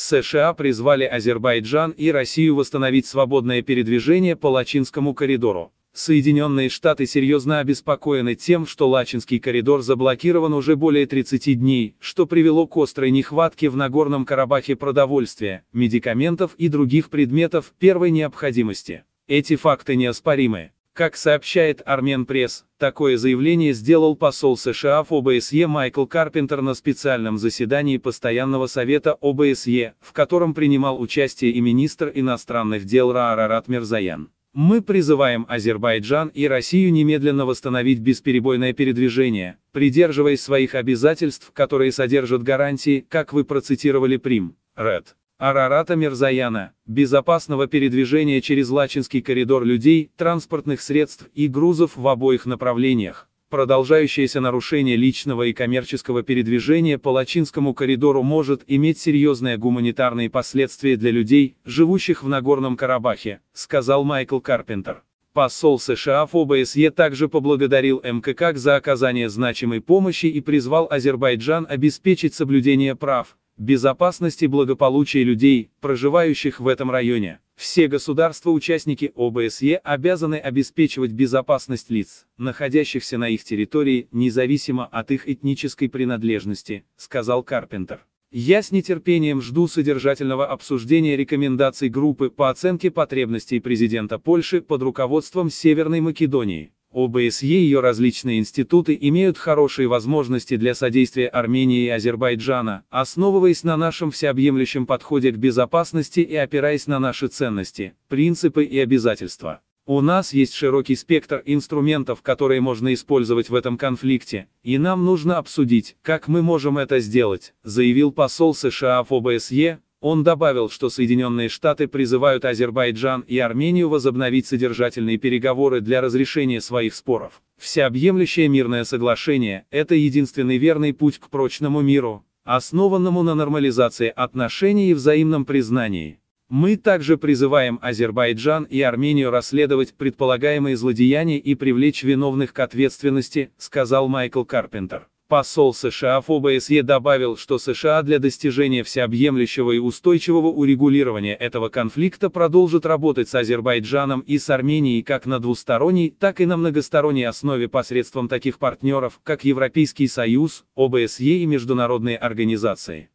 США призвали Азербайджан и Россию восстановить свободное передвижение по Лачинскому коридору. Соединенные Штаты серьезно обеспокоены тем, что Лачинский коридор заблокирован уже более 30 дней, что привело к острой нехватке в Нагорном Карабахе продовольствия, медикаментов и других предметов первой необходимости. Эти факты неоспоримы. Как сообщает Армен Пресс, такое заявление сделал посол США в ОБСЕ Майкл Карпентер на специальном заседании Постоянного совета ОБСЕ, в котором принимал участие и министр иностранных дел Раарарат Мирзаян. Мы призываем Азербайджан и Россию немедленно восстановить бесперебойное передвижение, придерживаясь своих обязательств, которые содержат гарантии, как вы процитировали Прим. Ред. Арарата Мирзаяна, безопасного передвижения через Лачинский коридор людей, транспортных средств и грузов в обоих направлениях. Продолжающееся нарушение личного и коммерческого передвижения по Лачинскому коридору может иметь серьезные гуманитарные последствия для людей, живущих в Нагорном Карабахе, сказал Майкл Карпентер. Посол США в ОБСЕ также поблагодарил МКК за оказание значимой помощи и призвал Азербайджан обеспечить соблюдение прав, безопасность и благополучие людей, проживающих в этом районе. Все государства-участники ОБСЕ обязаны обеспечивать безопасность лиц, находящихся на их территории, независимо от их этнической принадлежности, сказал Карпентер. Я с нетерпением жду содержательного обсуждения рекомендаций группы по оценке потребностей президента Польши под руководством Северной Македонии. ОБСЕ и ее различные институты имеют хорошие возможности для содействия Армении и Азербайджана, основываясь на нашем всеобъемлющем подходе к безопасности и опираясь на наши ценности, принципы и обязательства. У нас есть широкий спектр инструментов, которые можно использовать в этом конфликте, и нам нужно обсудить, как мы можем это сделать, заявил посол США в ОБСЕ, он добавил, что Соединенные Штаты призывают Азербайджан и Армению возобновить содержательные переговоры для разрешения своих споров. Всеобъемлющее мирное соглашение – это единственный верный путь к прочному миру, основанному на нормализации отношений и взаимном признании. Мы также призываем Азербайджан и Армению расследовать предполагаемые злодеяния и привлечь виновных к ответственности, сказал Майкл Карпентер. Посол США ФОБСЕ добавил, что США для достижения всеобъемлющего и устойчивого урегулирования этого конфликта продолжит работать с Азербайджаном и с Арменией как на двусторонней, так и на многосторонней основе посредством таких партнеров, как Европейский Союз, ОБСЕ и международные организации.